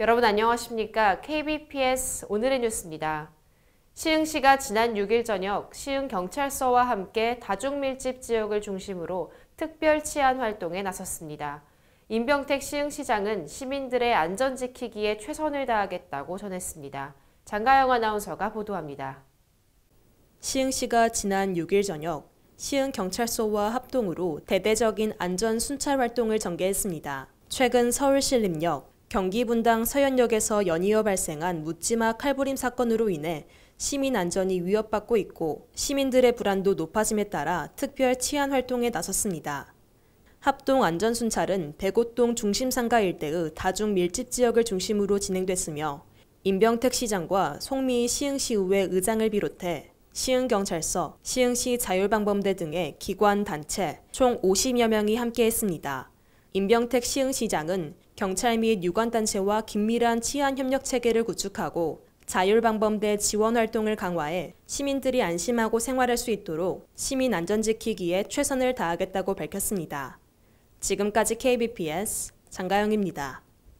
여러분 안녕하십니까? KBPS 오늘의 뉴스입니다. 시흥 시가 지난 6일 저녁 시흥 경찰서와 함께 다중 밀집 지역을 중심으로 특별 치안 활동에 나섰습니다. 임병택 시흥시장은 시민들의 안전 지키기에 최선을 다하겠다고 전했습니다. 장가영 아나운서가 보도합니다. 시흥시가 지난 6일 저녁 시흥 경찰서와 합동으로 대대적인 안전 순찰 활동을 전개했습니다. 최근 서울 신림역, 경기 분당 서현역에서 연이어 발생한 묻지마 칼부림 사건으로 인해 시민 안전이 위협받고 있고 시민들의 불안도 높아짐에 따라 특별 치안 활동에 나섰습니다. 합동 안전순찰은 백오동 중심상가 일대의 다중 밀집 지역을 중심으로 진행됐으며 임병택 시장과 송미희 시흥시의회 의장을 비롯해 시흥경찰서, 시흥시 자율방범대 등의 기관, 단체 총 50여 명이 함께했습니다. 임병택 시흥시장은 경찰 및 유관단체와 긴밀한 치안협력체계를 구축하고 자율방범대 지원 활동을 강화해 시민들이 안심하고 생활할 수 있도록 시민 안전 지키기에 최선을 다하겠다고 밝혔습니다. 지금까지 KBPS 장가영입니다.